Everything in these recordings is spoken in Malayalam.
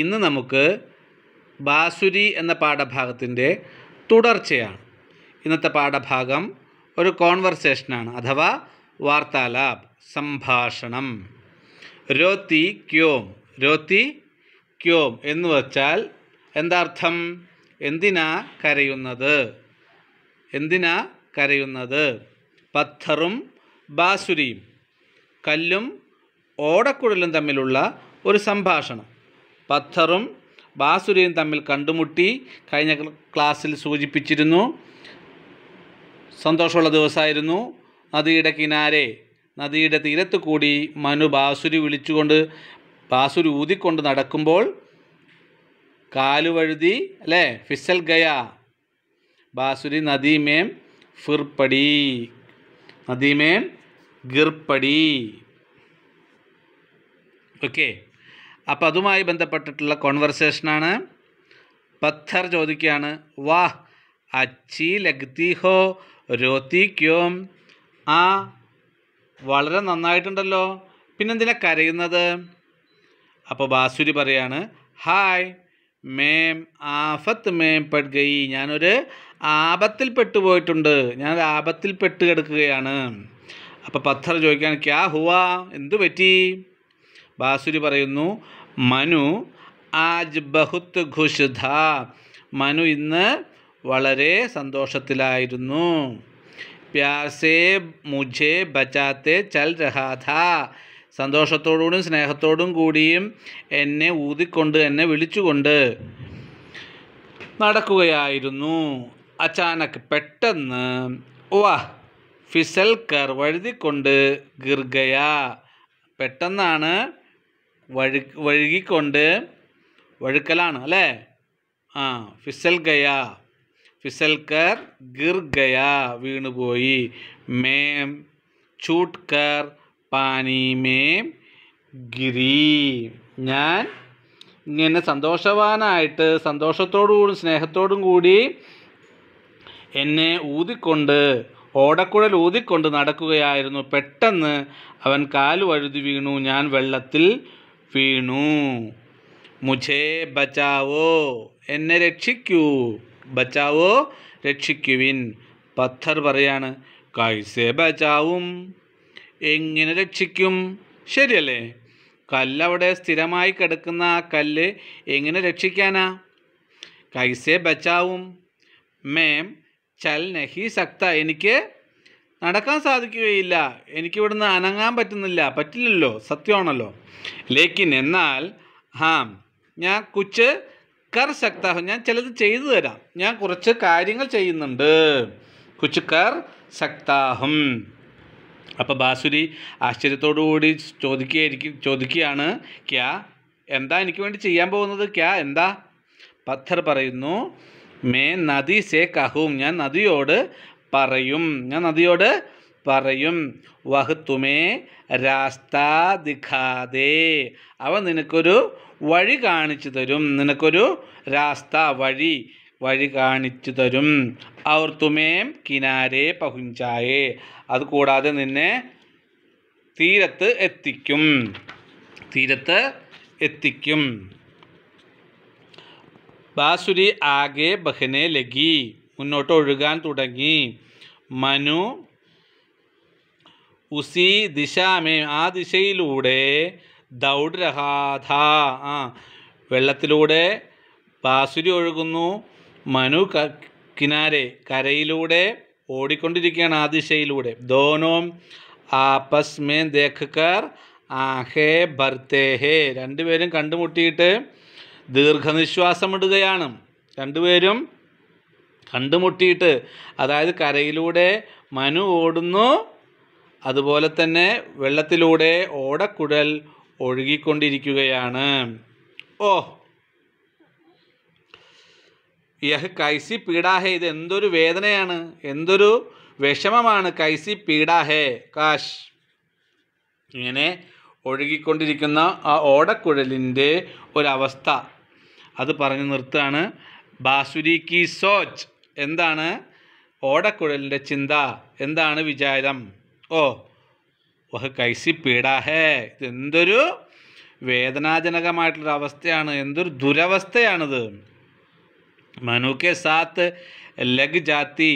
ഇന്ന് നമുക്ക് ബാസുരി എന്ന പാഠഭാഗത്തിൻ്റെ തുടർച്ചയാണ് ഇന്നത്തെ പാഠഭാഗം ഒരു കോൺവെർസേഷനാണ് അഥവാ വാർത്താലാപ് സംഭാഷണം രോത്തി ക്യോം രോത്തി ക്യോം എന്ന് വച്ചാൽ എന്താർത്ഥം എന്തിനാ കരയുന്നത് എന്തിനാ കരയുന്നത് പത്ഥറും ബാസുരിയും കല്ലും ഓടക്കുഴലും തമ്മിലുള്ള ഒരു സംഭാഷണം പത്തറും ബാസുരയും തമ്മിൽ കണ്ടുമുട്ടി കഴിഞ്ഞ ക്ലാസ്സിൽ സൂചിപ്പിച്ചിരുന്നു സന്തോഷമുള്ള ദിവസമായിരുന്നു നദിയുടെ കിനാരെ നദിയുടെ തീരത്ത് കൂടി മനു ബാസുരി വിളിച്ചുകൊണ്ട് ബാസുരി ഊതിക്കൊണ്ട് നടക്കുമ്പോൾ കാലുവഴുതി അല്ലേ ഫിസൽ ഗയ ബാസുരി നദീമേം ഫിർപ്പടി നദീമേം ഗിർപ്പടി ഓക്കെ അപ്പോൾ അതുമായി ബന്ധപ്പെട്ടിട്ടുള്ള കോൺവെർസേഷനാണ് പത്ഥർ ചോദിക്കുകയാണ് വാ അച്ചി ലഗ്തി ഹോ രോത്തി ക്യോം ആ വളരെ നന്നായിട്ടുണ്ടല്ലോ പിന്നെന്തിനാ കരയുന്നത് അപ്പോൾ ബാസുരി പറയാണ് ഹായ് മേം ആഫത്ത് മേം പെട് ഗയി ഞാനൊരു ആപത്തിൽ പെട്ടുപോയിട്ടുണ്ട് ഞാനൊരു ആപത്തിൽ പെട്ട് കിടക്കുകയാണ് അപ്പോൾ പത്ഥർ ചോദിക്കാൻ ക്യാ ഹുവാ എന്തു പറ്റി ബാസുരി പറയുന്നു മനു ആജ് ബഹുത്ത് ഖുഷ്ധ മനു ഇന്ന് വളരെ സന്തോഷത്തിലായിരുന്നു പ്യാസേ മുജേ ബച്ചാത്തെ ചൽ രഹാഥ സന്തോഷത്തോടുകൂടിയും സ്നേഹത്തോടും കൂടിയും എന്നെ ഊതിക്കൊണ്ട് എന്നെ വിളിച്ചുകൊണ്ട് നടക്കുകയായിരുന്നു അച്ചാനക്ക് പെട്ടെന്ന് വാ ഫിസൽക്കർ വഴുതിക്കൊണ്ട് ഗിർഗയ പെട്ടെന്നാണ് വഴു വഴുകിക്കൊണ്ട് വഴുക്കലാണ് അല്ലേ ആ ഫിസൽ ഗയ ഫിസൽക്കർ ഗിർ ഗയ വീണുപോയി മേം ചൂട്ട് കർ പാനി മേം ഗിരി ഞാൻ ഇങ്ങനെ സന്തോഷവാനായിട്ട് സന്തോഷത്തോടുകൂടി സ്നേഹത്തോടും കൂടി എന്നെ ഊതിക്കൊണ്ട് ഓടക്കുഴൽ ഊതിക്കൊണ്ട് നടക്കുകയായിരുന്നു പെട്ടെന്ന് അവൻ കാലു വഴുതി വീണു ഞാൻ വെള്ളത്തിൽ വീണു മുഝേ ബച്ചാവോ എന്നെ രക്ഷിക്കൂ ബച്ചാവോ രക്ഷിക്കുവിൻ പത്ഥർ പറയാണ് കൈസെ ബച്ചാവും എങ്ങനെ രക്ഷിക്കും ശരിയല്ലേ കല്ലവിടെ സ്ഥിരമായി കിടക്കുന്ന ആ കല്ല് എങ്ങനെ രക്ഷിക്കാനാ കൈസെ ബച്ചാവും മേം ചൽ നഹി സക്ത എനിക്ക് നടക്കാൻ സാധിക്കുകയില്ല എനിക്കിവിടുന്ന് അനങ്ങാൻ പറ്റുന്നില്ല പറ്റില്ലല്ലോ സത്യമാണല്ലോ ലേക്കിൻ എന്നാൽ ഹാ ഞാൻ കുച്ച് കർ ശക്ത ഞാൻ ചിലത് ചെയ്തു തരാം ഞാൻ കുറച്ച് കാര്യങ്ങൾ ചെയ്യുന്നുണ്ട് കുച്ച് കർ ശക്താഹം അപ്പോൾ ബാസുരി ആശ്ചര്യത്തോടുകൂടി ചോദിക്കുകയായിരിക്കും ചോദിക്കുകയാണ് ക്യാ എന്താ എനിക്ക് വേണ്ടി ചെയ്യാൻ പോകുന്നത് ക്യാ എന്താ പത്ഥർ പറയുന്നു മേ നദി സേ കഹും ഞാൻ നദിയോട് പറയും ഞാൻ നദിയോട് പറയും വഹുത്തുമേ രാസ്താ ദിഖാതെ അവ നിനക്കൊരു വഴി കാണിച്ചു തരും നിനക്കൊരു രാസ്ത വഴി വഴി കാണിച്ചു തരും അവർ തുമേം കിനാരെ പഹുഞ്ചായേ അതുകൂടാതെ നിന്നെ തീരത്ത് എത്തിക്കും തീരത്ത് എത്തിക്കും ബാസുരി ആകെ ബഹനെ ലഗി മുന്നോട്ട് ഒഴുകാൻ തുടങ്ങി മനു ഉസി ദിശാമേ ആ ദിശയിലൂടെ ദൗഡ്രഹാഥ ആ വെള്ളത്തിലൂടെ ബാസുരി ഒഴുകുന്നു മനു ക കിനാരെ കരയിലൂടെ ഓടിക്കൊണ്ടിരിക്കുകയാണ് ആ ദിശയിലൂടെ ദോനോം ആപസ്മേ ദേഖക്കർ ആഹേ ഭർത്തേഹേ രണ്ടുപേരും കണ്ടുമുട്ടിയിട്ട് ദീർഘനിശ്വാസമിടുകയാണ് രണ്ടുപേരും കണ്ടുമുട്ടിയിട്ട് അതായത് കരയിലൂടെ മനു ഓടുന്നു അതുപോലെ തന്നെ വെള്ളത്തിലൂടെ ഓടക്കുഴൽ ഒഴുകിക്കൊണ്ടിരിക്കുകയാണ് ഓ യഹ് കൈസി പീഡാഹേ ഇത് എന്തൊരു വേദനയാണ് എന്തൊരു വിഷമമാണ് കൈസി പീഡാഹേ കാശ് ഇങ്ങനെ ഒഴുകിക്കൊണ്ടിരിക്കുന്ന ആ ഓടക്കുഴലിൻ്റെ ഒരവസ്ഥ അത് പറഞ്ഞു നിർത്താണ് ബാസുരി കി സോച്ച് എന്താണ് ഓടക്കുഴലിൻ്റെ ചിന്ത എന്താണ് വിചാരം ഓ ഓഹ് കൈസി പീഡാഹേ ഇതെന്തൊരു വേദനാജനകമായിട്ടുള്ള അവസ്ഥയാണ് എന്തൊരു ദുരവസ്ഥയാണിത് മനുക്കെ സാത്ത് ലഗ് ജാത്തി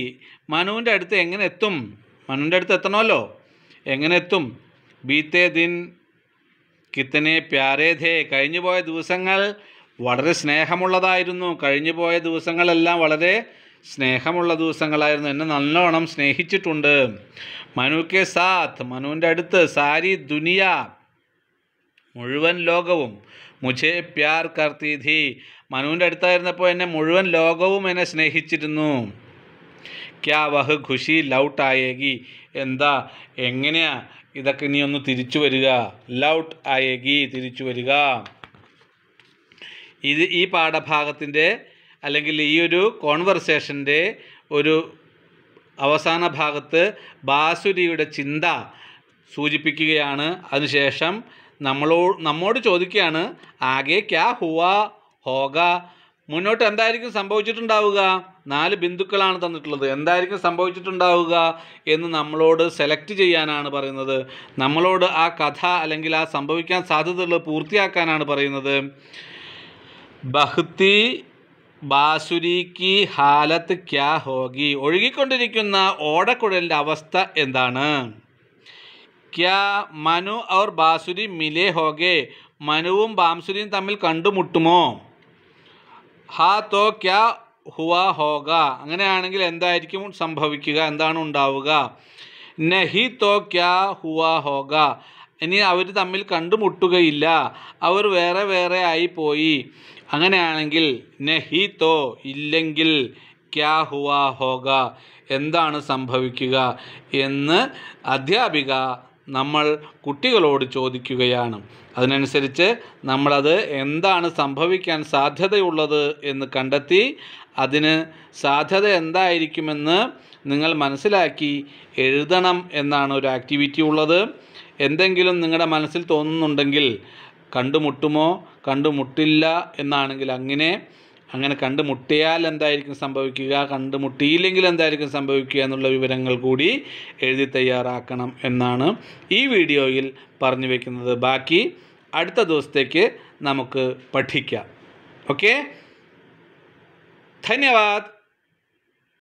മനുവിൻ്റെ അടുത്ത് എങ്ങനെ എത്തും മനുവിൻ്റെ അടുത്ത് എത്തണമല്ലോ എങ്ങനെ എത്തും ബീത്തേ ദിൻ കിത്തനെ പ്യാരേധേ പോയ ദിവസങ്ങൾ വളരെ സ്നേഹമുള്ളതായിരുന്നു പോയ ദിവസങ്ങളെല്ലാം വളരെ സ്നേഹമുള്ള ദിവസങ്ങളായിരുന്നു എന്നെ നല്ലോണം സ്നേഹിച്ചിട്ടുണ്ട് മനു കെ സാത്ത് മനുവിൻ്റെ അടുത്ത് സാരി ദുനിയ മുഴുവൻ ലോകവും മുझे പ്യാർ കർത്തി ധി മനുവിൻ്റെ അടുത്തായിരുന്നപ്പോൾ എന്നെ മുഴുവൻ ലോകവും എന്നെ സ്നേഹിച്ചിരുന്നു ക്യാ വഹ് ഖുഷി ലൗട്ട് ആയേഗി എന്താ എങ്ങനെയാ ഇതൊക്കെ നീ ഒന്ന് തിരിച്ചു വരിക ലൗട്ട് ആയേഗി തിരിച്ചു വരിക ഇത് ഈ പാഠഭാഗത്തിൻ്റെ അല്ലെങ്കിൽ ഈ ഒരു കോൺവെർസേഷൻ്റെ ഒരു അവസാന ഭാഗത്ത് ബാസുരിയുടെ ചിന്ത സൂചിപ്പിക്കുകയാണ് അതിനുശേഷം നമ്മളോ നമ്മോട് ചോദിക്കുകയാണ് ആകെ ക്യാ ഹുവ ഹോക മുന്നോട്ട് എന്തായിരിക്കും സംഭവിച്ചിട്ടുണ്ടാവുക നാല് ബിന്ദുക്കളാണ് തന്നിട്ടുള്ളത് എന്തായിരിക്കും സംഭവിച്ചിട്ടുണ്ടാവുക എന്ന് നമ്മളോട് സെലക്ട് ചെയ്യാനാണ് പറയുന്നത് നമ്മളോട് ആ കഥ അല്ലെങ്കിൽ ആ സംഭവിക്കാൻ സാധ്യതയുള്ളത് പൂർത്തിയാക്കാനാണ് പറയുന്നത് ബഹുത്തി ബാസുരി കി ഹാലത്ത് ക്യാ ഹോഗി ഒഴുകിക്കൊണ്ടിരിക്കുന്ന ഓടക്കുഴലിൻ്റെ അവസ്ഥ എന്താണ് ക്യാ മനു ഔർ ബാസുരി മിലേ ഹോഗെ മനുവും ബാംസുരിയും തമ്മിൽ കണ്ടുമുട്ടുമോ ഹാ തോ ക്യാ ഹുവ ഹോഗ അങ്ങനെയാണെങ്കിൽ എന്തായിരിക്കും സംഭവിക്കുക എന്താണ് ഉണ്ടാവുക നഹി തോ ക്യാ ഹുവ ഹോഗ ഇനി അവർ തമ്മിൽ കണ്ടുമുട്ടുകയില്ല അവർ വേറെ വേറെ ആയി പോയി അങ്ങനെയാണെങ്കിൽ നഹി തോ ഇല്ലെങ്കിൽ ക്യാ ഹുവാ ഹോഗ എന്താണ് സംഭവിക്കുക എന്ന് അധ്യാപിക നമ്മൾ കുട്ടികളോട് ചോദിക്കുകയാണ് അതിനനുസരിച്ച് നമ്മളത് എന്താണ് സംഭവിക്കാൻ സാധ്യതയുള്ളത് എന്ന് കണ്ടെത്തി അതിന് സാധ്യത എന്തായിരിക്കുമെന്ന് നിങ്ങൾ മനസ്സിലാക്കി എഴുതണം എന്നാണ് ഒരു ആക്ടിവിറ്റി ഉള്ളത് എന്തെങ്കിലും നിങ്ങളുടെ മനസ്സിൽ തോന്നുന്നുണ്ടെങ്കിൽ കണ്ടുമുട്ടുമോ കണ്ടുമുട്ടില്ല എന്നാണെങ്കിൽ അങ്ങനെ അങ്ങനെ കണ്ടുമുട്ടിയാൽ എന്തായിരിക്കും സംഭവിക്കുക കണ്ടുമുട്ടിയില്ലെങ്കിൽ എന്തായിരിക്കും സംഭവിക്കുക എന്നുള്ള വിവരങ്ങൾ കൂടി എഴുതി തയ്യാറാക്കണം എന്നാണ് ഈ വീഡിയോയിൽ പറഞ്ഞു വയ്ക്കുന്നത് ബാക്കി അടുത്ത ദിവസത്തേക്ക് നമുക്ക് പഠിക്കാം ഓക്കെ ധന്യവാദ്